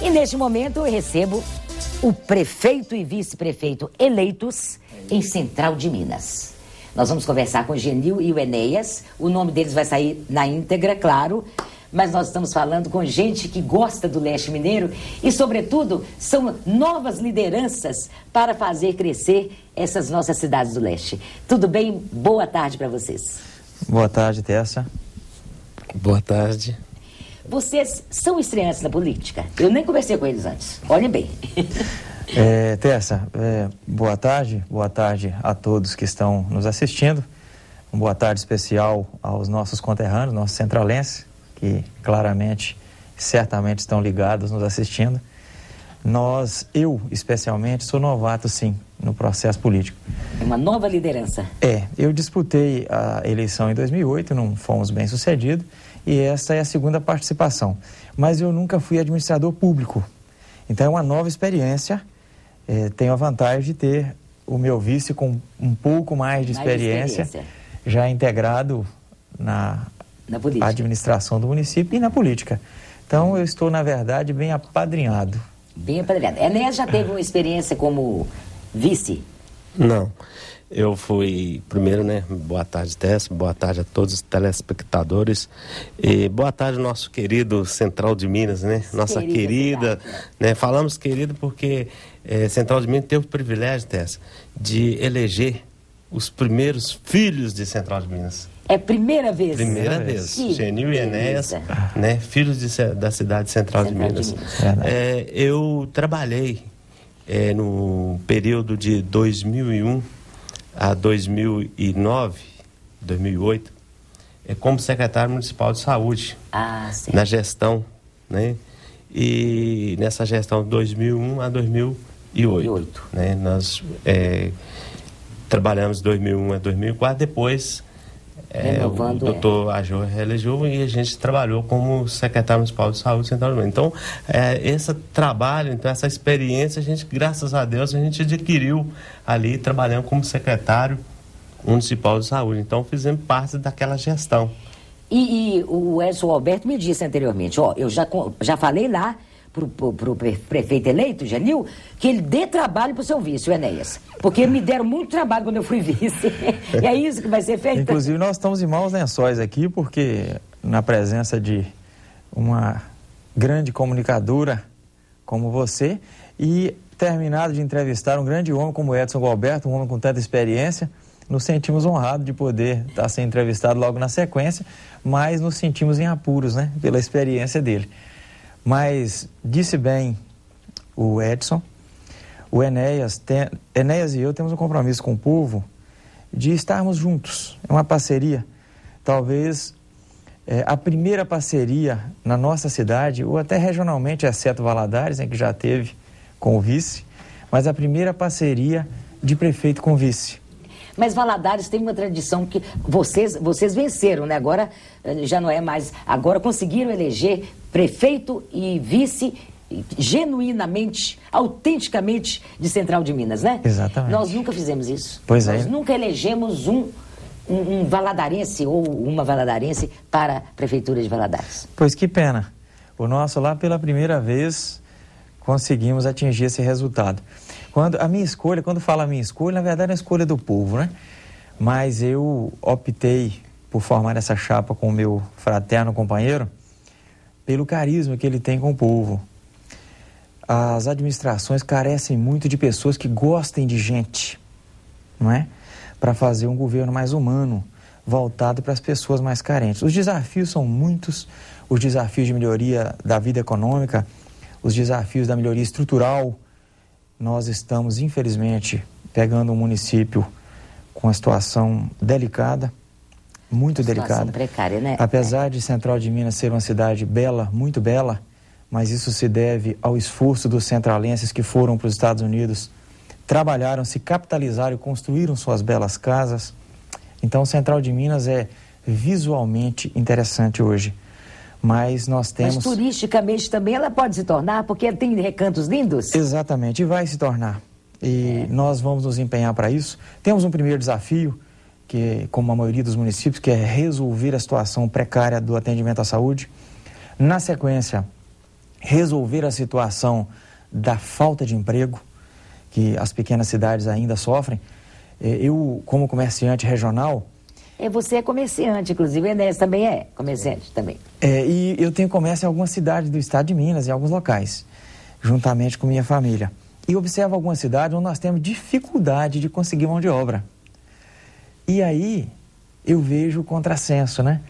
E neste momento eu recebo o prefeito e vice-prefeito eleitos em Central de Minas. Nós vamos conversar com o Genil e o Enéas. O nome deles vai sair na íntegra, claro. Mas nós estamos falando com gente que gosta do leste mineiro e, sobretudo, são novas lideranças para fazer crescer essas nossas cidades do leste. Tudo bem? Boa tarde para vocês. Boa tarde, Tessa. Boa tarde. Vocês são estreantes na política. Eu nem conversei com eles antes. Olhem bem. É, Tessa, é, boa tarde. Boa tarde a todos que estão nos assistindo. Uma boa tarde especial aos nossos conterrâneos, nossos centralenses, que claramente, certamente estão ligados nos assistindo. Nós, eu especialmente, sou novato, sim, no processo político. É uma nova liderança. É, eu disputei a eleição em 2008, não fomos bem sucedidos e essa é a segunda participação. Mas eu nunca fui administrador público, então é uma nova experiência. É, tenho a vantagem de ter o meu vice com um pouco mais de mais experiência, experiência, já integrado na, na administração do município e na política. Então eu estou, na verdade, bem apadrinhado. Bem apadrinhado. Enéas já teve uma experiência como vice? Não. Eu fui, primeiro, né? Boa tarde, Tess. Boa tarde a todos os telespectadores. E boa tarde, nosso querido Central de Minas, né? Nossa querida. querida né? Falamos querido porque é, Central de Minas teve o privilégio, Tess, de eleger os primeiros filhos de Central de Minas. É primeira vez. Primeira vez. Genil e Enéas, né? Filhos de, da cidade central, central de Minas. De Minas. É, eu trabalhei é, no período de 2001 a 2009, 2008, é como secretário municipal de saúde. Ah, na gestão, né? E nessa gestão de 2001 a 2008. 2008. Né? Nós é, trabalhamos de 2001 a 2004, depois é, o é. doutor Ajor reelegeu e a gente trabalhou como secretário municipal de saúde central. Então, é, esse trabalho, então essa experiência, a gente, graças a Deus, a gente adquiriu ali trabalhando como secretário municipal de saúde. Então, fizemos parte daquela gestão. E, e o Edson Alberto me disse anteriormente, ó, eu já, já falei lá para o prefeito eleito, Janil, que ele dê trabalho para o seu vice, o Enéas. Porque me deram muito trabalho quando eu fui vice. e é isso que vai ser feito. Inclusive, nós estamos em maus lençóis aqui, porque na presença de uma grande comunicadora como você, e terminado de entrevistar um grande homem como Edson Galberto, um homem com tanta experiência, nos sentimos honrados de poder estar sendo entrevistado logo na sequência, mas nos sentimos em apuros, né, pela experiência dele. Mas disse bem o Edson, o Enéas, tem, Enéas e eu temos um compromisso com o povo de estarmos juntos. É uma parceria. Talvez é, a primeira parceria na nossa cidade, ou até regionalmente, exceto Valadares, em que já teve com o vice, mas a primeira parceria de prefeito com vice. Mas Valadares tem uma tradição que vocês, vocês venceram, né? Agora eh, já não é mais. Agora conseguiram eleger prefeito e vice genuinamente, autenticamente de Central de Minas, né? Exatamente. Nós nunca fizemos isso. Pois Nós é. Nós nunca elegemos um, um, um valadarense ou uma valadarense para a Prefeitura de Valadares. Pois que pena. O nosso lá, pela primeira vez, conseguimos atingir esse resultado. Quando A minha escolha, quando fala a minha escolha, na verdade é a escolha do povo, né? Mas eu optei por formar essa chapa com o meu fraterno companheiro, pelo carisma que ele tem com o povo. As administrações carecem muito de pessoas que gostem de gente, não é? Para fazer um governo mais humano, voltado para as pessoas mais carentes. Os desafios são muitos, os desafios de melhoria da vida econômica, os desafios da melhoria estrutural. Nós estamos, infelizmente, pegando um município com a situação delicada muito delicada. precária, né? Apesar de Central de Minas ser uma cidade bela, muito bela, mas isso se deve ao esforço dos centralenses que foram para os Estados Unidos, trabalharam, se capitalizaram, e construíram suas belas casas. Então, Central de Minas é visualmente interessante hoje. Mas nós temos. Mas turisticamente também ela pode se tornar, porque tem recantos lindos? Exatamente, e vai se tornar. E é. nós vamos nos empenhar para isso. Temos um primeiro desafio que, como a maioria dos municípios, que é resolver a situação precária do atendimento à saúde. Na sequência, resolver a situação da falta de emprego que as pequenas cidades ainda sofrem. É, eu, como comerciante regional, é, você é comerciante, inclusive. O Enéas também é comerciante também. É, e eu tenho comércio em algumas cidades do estado de Minas, em alguns locais, juntamente com minha família. E observo algumas cidades onde nós temos dificuldade de conseguir mão de obra. E aí eu vejo o contrassenso, né?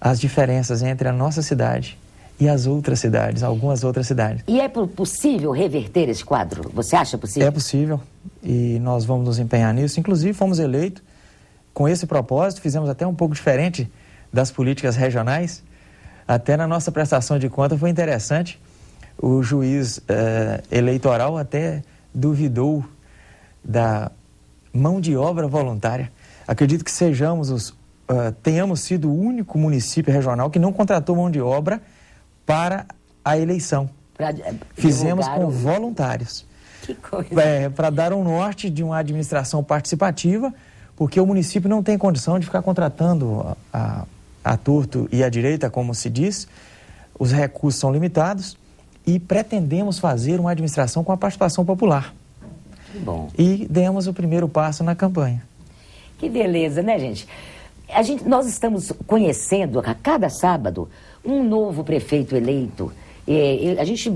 As diferenças entre a nossa cidade e as outras cidades, algumas outras cidades. E é possível reverter esse quadro? Você acha possível? É possível e nós vamos nos empenhar nisso. Inclusive, fomos eleitos com esse propósito, fizemos até um pouco diferente das políticas regionais. Até na nossa prestação de conta foi interessante. O juiz eh, eleitoral até duvidou da mão de obra voluntária. Acredito que sejamos os, uh, tenhamos sido o único município regional que não contratou mão de obra para a eleição. Pra, eh, Fizemos com o... voluntários. Que coisa. É, para dar um norte de uma administração participativa, porque o município não tem condição de ficar contratando a, a, a torto e a direita, como se diz. Os recursos são limitados e pretendemos fazer uma administração com a participação popular. Bom. E demos o primeiro passo na campanha. Que beleza, né, gente? A gente nós estamos conhecendo a cada sábado um novo prefeito eleito. É, a gente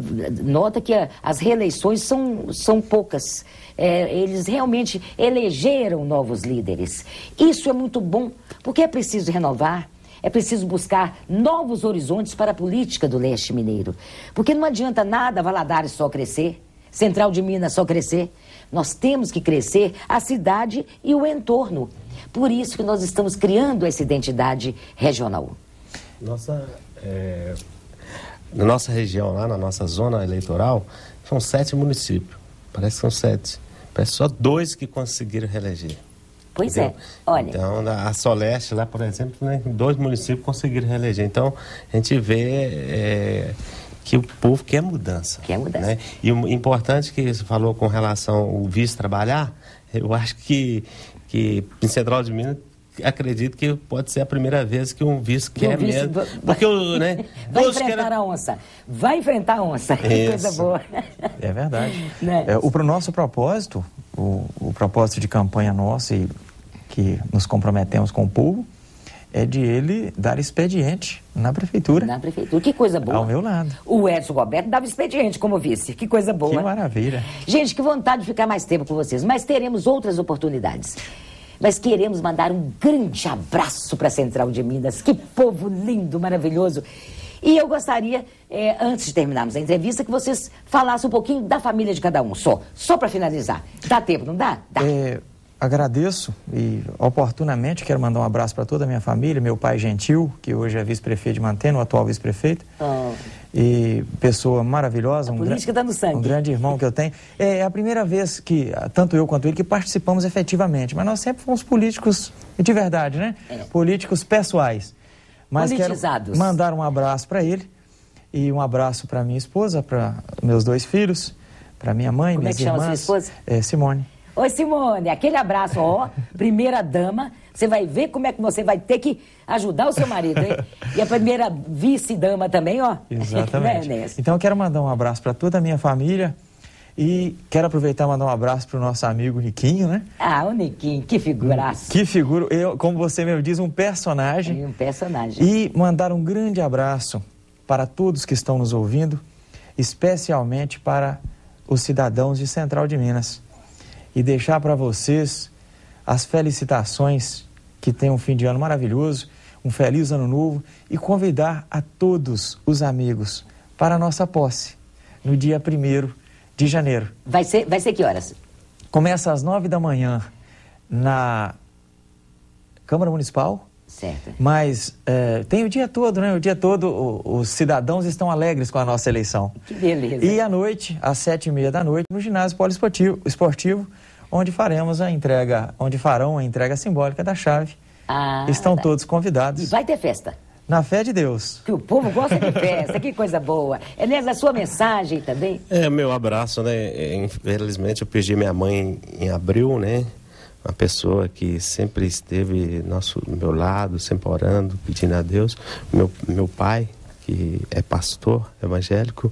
nota que a, as reeleições são, são poucas. É, eles realmente elegeram novos líderes. Isso é muito bom, porque é preciso renovar. É preciso buscar novos horizontes para a política do leste mineiro. Porque não adianta nada Valadares só crescer, Central de Minas só crescer, nós temos que crescer a cidade e o entorno. Por isso que nós estamos criando essa identidade regional. Nossa, é... na nossa região, lá na nossa zona eleitoral, são sete municípios. Parece que são sete. Parece só dois que conseguiram reeleger. Pois é. entendeu? é, olha. Então, a Soleste, lá, por exemplo, né, dois municípios conseguiram reeleger. Então, a gente vê é, que o povo quer mudança. Quer mudança. Né? E o importante que você falou com relação ao vice trabalhar, eu acho que, que em Central de Minas acredito que pode ser a primeira vez que um vice quer vice mesmo. Vai, porque o, né, vai enfrentar a onça. Vai enfrentar a onça. Que coisa boa. É verdade. Né? É, o pro nosso propósito, o, o propósito de campanha nossa e que nos comprometemos com o povo, é de ele dar expediente na prefeitura. Na prefeitura, que coisa boa. Ao meu lado. O Edson Roberto dava expediente como vice, que coisa boa. Que maravilha. Gente, que vontade de ficar mais tempo com vocês, mas teremos outras oportunidades. Mas queremos mandar um grande abraço para a Central de Minas. Que povo lindo, maravilhoso. E eu gostaria, é, antes de terminarmos a entrevista, que vocês falassem um pouquinho da família de cada um, só. Só para finalizar. Dá tempo, não dá? Dá. É, Agradeço e oportunamente quero mandar um abraço para toda a minha família, meu pai gentil, que hoje é vice-prefeito de Mantena, o atual vice-prefeito. Oh. E pessoa maravilhosa, a um, política gra tá no sangue. um grande irmão que eu tenho. É, é a primeira vez que, tanto eu quanto ele, que participamos efetivamente. Mas nós sempre fomos políticos, de verdade, né? É. Políticos pessoais. Mas quero mandar um abraço para ele e um abraço para minha esposa, para meus dois filhos, para minha mãe, Como é minhas é que irmãs. Chama sua esposa? É, Simone. Oi, Simone, aquele abraço, ó, primeira dama. Você vai ver como é que você vai ter que ajudar o seu marido, hein? E a primeira vice-dama também, ó. Exatamente. É, então eu quero mandar um abraço para toda a minha família. E quero aproveitar e mandar um abraço para o nosso amigo Niquinho, né? Ah, o Niquinho, que figuraça. Que figura, eu, como você mesmo diz, um personagem. É um personagem. E mandar um grande abraço para todos que estão nos ouvindo, especialmente para os cidadãos de Central de Minas e deixar para vocês as felicitações que tem um fim de ano maravilhoso, um feliz ano novo e convidar a todos os amigos para a nossa posse no dia 1 de janeiro. Vai ser, vai ser que horas? Começa às 9 da manhã na Câmara Municipal. Certo. Mas é, tem o dia todo, né? O dia todo o, os cidadãos estão alegres com a nossa eleição. Que beleza. E à noite, às sete e meia da noite, no ginásio poliesportivo esportivo, onde faremos a entrega, onde farão a entrega simbólica da chave. Ah, Estão tá. todos convidados. E vai ter festa. Na fé de Deus. Que o povo gosta de festa, que coisa boa. É nessa sua mensagem também? É, meu abraço, né? É, infelizmente eu perdi minha mãe em abril, né? Uma pessoa que sempre esteve nosso meu lado, sempre orando, pedindo a Deus. Meu, meu pai, que é pastor evangélico,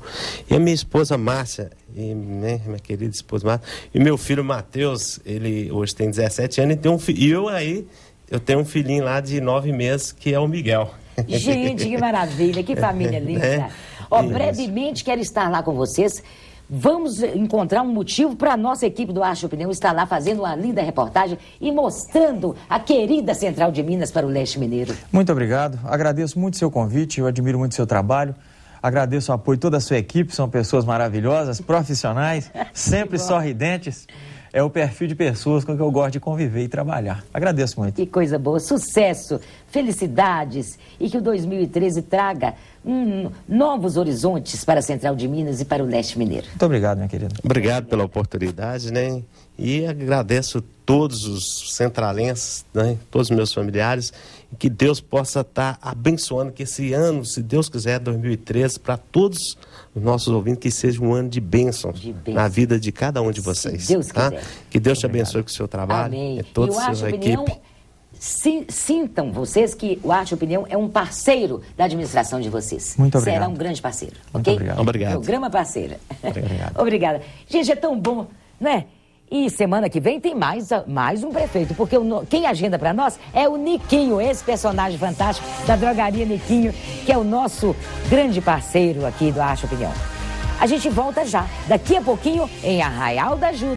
e a minha esposa Márcia, e, né, minha querida esposa Márcia, e meu filho Matheus, ele hoje tem 17 anos, e, tem um fi... e eu aí, eu tenho um filhinho lá de nove meses, que é o Miguel. Gente, que maravilha, que família linda. Né? Oh, brevemente quero estar lá com vocês vamos encontrar um motivo para a nossa equipe do Acho Opinião estar lá fazendo uma linda reportagem e mostrando a querida Central de Minas para o leste mineiro. Muito obrigado. Agradeço muito seu convite, eu admiro muito seu trabalho. Agradeço o apoio de toda a sua equipe, são pessoas maravilhosas, profissionais, sempre sorridentes. É o perfil de pessoas com que eu gosto de conviver e trabalhar. Agradeço muito. Que coisa boa, sucesso, felicidades e que o 2013 traga um, novos horizontes para a Central de Minas e para o leste mineiro. Muito obrigado, minha querida. Obrigado pela oportunidade, né? E agradeço todos os centralenses, né? todos os meus familiares, que Deus possa estar tá abençoando que esse ano, se Deus quiser, 2013, para todos os nossos ouvintes, que seja um ano de bênçãos de na vida de cada um de vocês. Se Deus tá? Que Deus te abençoe com o seu trabalho Amém. e toda a sua opinião sintam vocês que o Arte Opinião é um parceiro da administração de vocês. Muito obrigado. Será um grande parceiro, Muito ok? Obrigado. obrigado. Programa parceira. Obrigado. Obrigada. Gente, é tão bom, né? E semana que vem tem mais, mais um prefeito, porque o, quem agenda para nós é o Niquinho, esse personagem fantástico da drogaria Niquinho, que é o nosso grande parceiro aqui do Arte Opinião. A gente volta já, daqui a pouquinho, em Arraial da Ju.